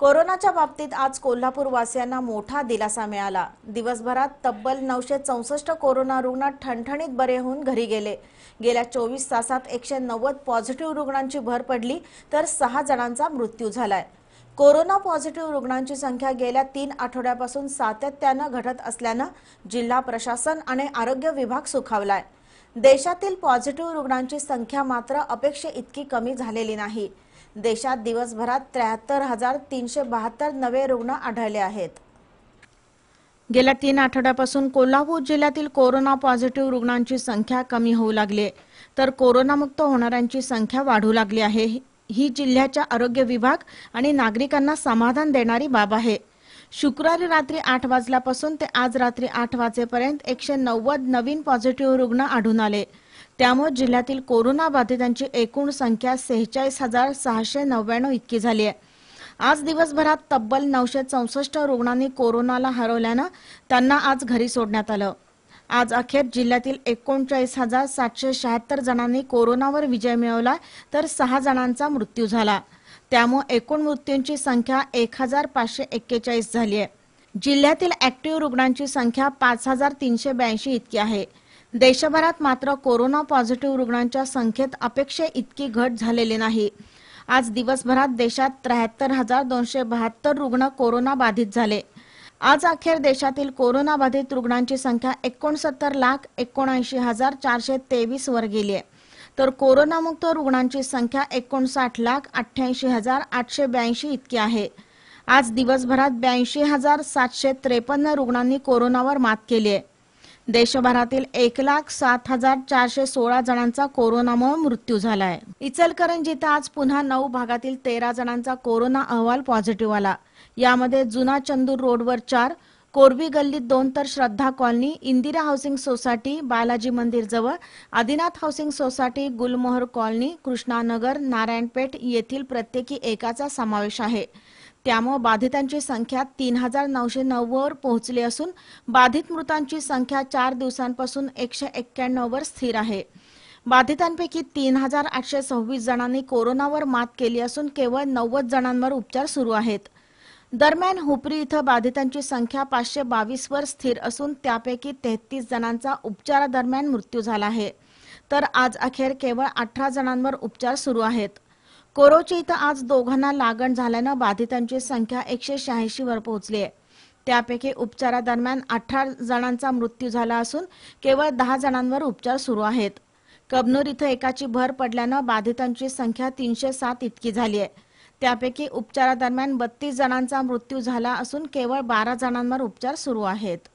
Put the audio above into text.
कोरोनाच्या बाबतीत आज कोल्हापूर वासियांना मोठा दिलासा मिळाला दिवसभरात तब्बल नऊशे चौसष्ट कोरोना रुग्ण ठणठणीत बरे होऊन घरी गेले गेल्या चोवीस तासात एकशे नव्वद पॉझिटिव्ह रुग्णांची भर पडली तर सहा जणांचा मृत्यू झालाय कोरोना पॉझिटिव्ह रुग्णांची संख्या गेल्या तीन आठवड्यापासून सातत्यानं घटत असल्यानं जिल्हा प्रशासन आणि आरोग्य विभाग सुखावलाय देशातील पॉझिटिव्ह रुग्णांची संख्या मात्र अपेक्षे इतकी कमी झालेली नाही देशात दिवसभरात त्र्याहत्तर हजार तीनशे बहात्तर नवे रुग्ण आढळले आहेत गेल्या तीन आठवड्यापासून कोल्हापूर जिल्ह्यातील कोरोना पॉझिटिव्ह रुग्णांची संख्या कमी होऊ लागली तर कोरोनामुक्त होणाऱ्यांची संख्या वाढू लागली आहे ही जिल्ह्याच्या आरोग्य विभाग आणि नागरिकांना समाधान देणारी बाब आहे शुक्रवारी रात्री आठ वाजल्यापासून ते आज रात्री आठ वाजेपर्यंत एकशे नव्वद नवीन पॉझिटिव्ह रुग्ण आढळून आले त्यामुळे जिल्ह्यातील कोरोना बाधितांची एकूण संख्या सेहेचाळीस हजार सहाशे नव्याण्णव इतकी झाली आहे आज दिवसभरात तब्बल नऊशे चौसष्ट रुग्णांनी कोरोनाला हरवल्यानं त्यांना आज घरी सोडण्यात आलं आज अखेर जिल्ह्यातील एकोणचाळीस हजार सातशे शहात्तर जणांनी कोरोनावर विजय मिळवला तर सहा जणांचा मृत्यू झाला त्यामुळे एकूण मृत्यूंची संख्या एक हजार पाचशे एक्केचाळीस झाली आहे जिल्ह्यातील ऍक्टिव्ह रुग्णांची संख्या पाच हजार तीनशे ब्याऐंशी इतकी आहे देशभरात मात्र कोरोना पॉझिटिव्ह रुग्णांच्या संख्येत अपेक्षे इतकी घट झालेली नाही आज दिवसभरात देशात त्र्याहत्तर हजार दोनशे बहात्तर रुग्ण कोरोना बाधित झाले आज अखेर देशातील कोरोना बाधित रुग्णांची संख्या एकोणसत्तर लाख एकोणऐंशी हजार चारशे तेवीस वर गेली आहे तर कोरोनामुक्त रुग्णांची संख्या एकोणसाठ लाख अठ्ठ्याऐंशी हजार आठशे ब्याऐंशी इतकी आहे आज दिवसभरात ब्याऐंशी हजार सातशे त्रेपन्न रुग्णांनी कोरोनावर मात केली आहे देशभरातील एक लाख सात हजार चारशे सोळा जणांचा कोरोनामुळे मृत्यू झाला आहे इचलकरंजीत आज पुन्हा नऊ भागातील तेरा जणांचा कोरोना अहवाल पॉझिटिव्ह आला यामध्ये जुना चंदूर रोडवर चार कोरबी गल्लीत दोन तर Shraddha colony Indira housing society Balaji मंदिर जवळ Adinath housing society Gulmohar colony Krishnanagar Narayanpeth येथील प्रत्येकी एकाचा समावेश आहे त्यामुळे बाधितांची संख्या तीन हजार नऊशे नव्वदवर पोहोचली असून बाधित मृतांची संख्या चार दिवसांपासून एकशे वर स्थिर आहे बाधितांपैकी तीन हजार आठशे सव्वीस जणांनी कोरोनावर मात केली असून केवळ नव्वद जणांवर उपचार सुरू आहेत दरम्यान हुपरी इथं बाधितांची संख्या पाचशे वर स्थिर असून त्यापैकी तेहतीस जणांचा उपचारादरम्यान मृत्यू झाला आहे तर आज अखेर केवळ अठरा जणांवर उपचार सुरू आहेत कोरोची इथं आज दोघांना लागण झाल्यानं बाधितांची संख्या एकशे शहाऐंशी वर पोहोचली आहे त्यापैकी उपचारादरम्यान अठरा जणांचा मृत्यू झाला असून केवळ दहा जणांवर उपचार सुरू आहेत कबनूर इथं एकाची भर पडल्यानं बाधितांची संख्या तीनशे सात इतकी झाली आहे त्यापैकी उपचारादरम्यान बत्तीस जणांचा मृत्यू झाला असून केवळ बारा जणांवर उपचार सुरू आहेत